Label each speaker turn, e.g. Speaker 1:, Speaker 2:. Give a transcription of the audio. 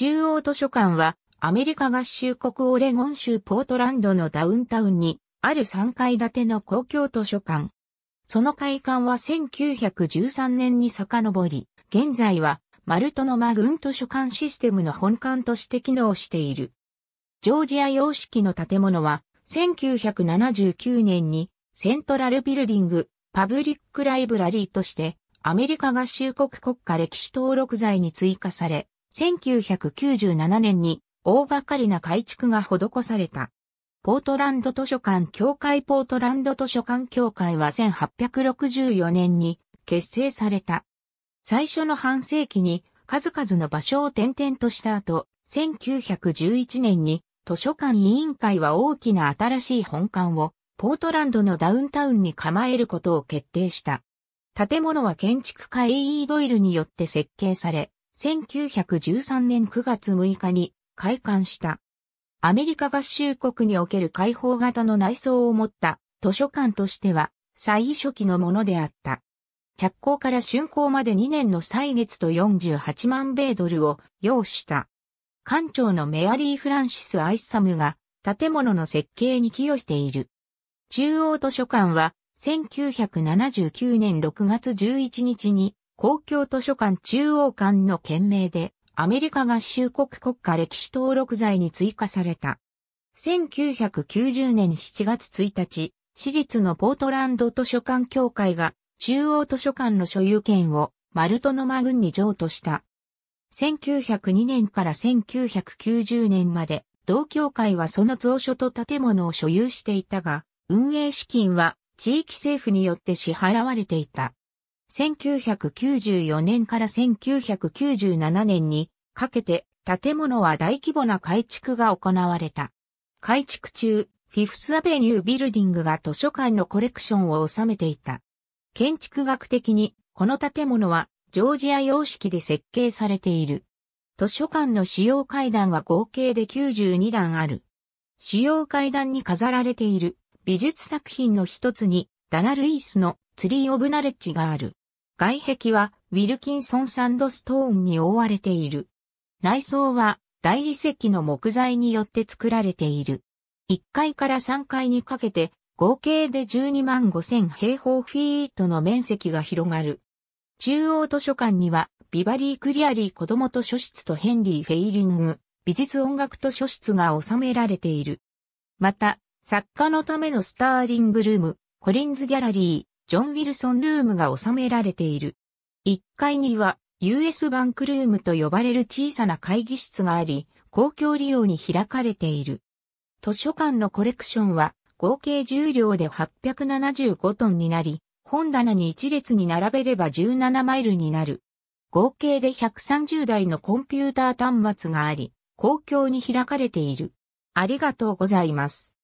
Speaker 1: 中央図書館は、アメリカ合衆国オレゴン州ポートランドのダウンタウンに、ある3階建ての公共図書館。その開館は1913年に遡り、現在は、マルトのマグン図書館システムの本館として機能している。ジョージア様式の建物は、1979年に、セントラルビルディング、パブリックライブラリーとして、アメリカ合衆国国家歴史登録財に追加され、1997年に大掛かりな改築が施された。ポートランド図書館協会ポートランド図書館協会は1864年に結成された。最初の半世紀に数々の場所を転々とした後、1911年に図書館委員会は大きな新しい本館をポートランドのダウンタウンに構えることを決定した。建物は建築家 A.E. ドイルによって設計され、1913年9月6日に開館した。アメリカ合衆国における開放型の内装を持った図書館としては最初期のものであった。着工から竣工まで2年の歳月と48万米ドルを要した。館長のメアリー・フランシス・アイサムが建物の設計に寄与している。中央図書館は1979年6月11日に公共図書館中央館の件名で、アメリカ合衆国国家歴史登録罪に追加された。1990年7月1日、私立のポートランド図書館協会が中央図書館の所有権をマルトノマ軍に譲渡した。1902年から1990年まで同協会はその蔵書と建物を所有していたが、運営資金は地域政府によって支払われていた。1994年から1997年にかけて建物は大規模な改築が行われた。改築中、フィフスアベニュービルディングが図書館のコレクションを収めていた。建築学的にこの建物はジョージア様式で設計されている。図書館の主要階段は合計で92段ある。主要階段に飾られている美術作品の一つにダナ・ルイスのツリー・オブ・ナレッジがある。外壁はウィルキンソンサンドストーンに覆われている。内装は大理石の木材によって作られている。1階から3階にかけて合計で12万5千平方フィートの面積が広がる。中央図書館にはビバリー・クリアリー子供図書室とヘンリー・フェイリング美術音楽図書室が収められている。また、作家のためのスターリングルーム、コリンズギャラリー、ジョン・ウィルソンルームが収められている。1階には US バンクルームと呼ばれる小さな会議室があり、公共利用に開かれている。図書館のコレクションは合計重量で875トンになり、本棚に一列に並べれば17マイルになる。合計で130台のコンピューター端末があり、公共に開かれている。ありがとうございます。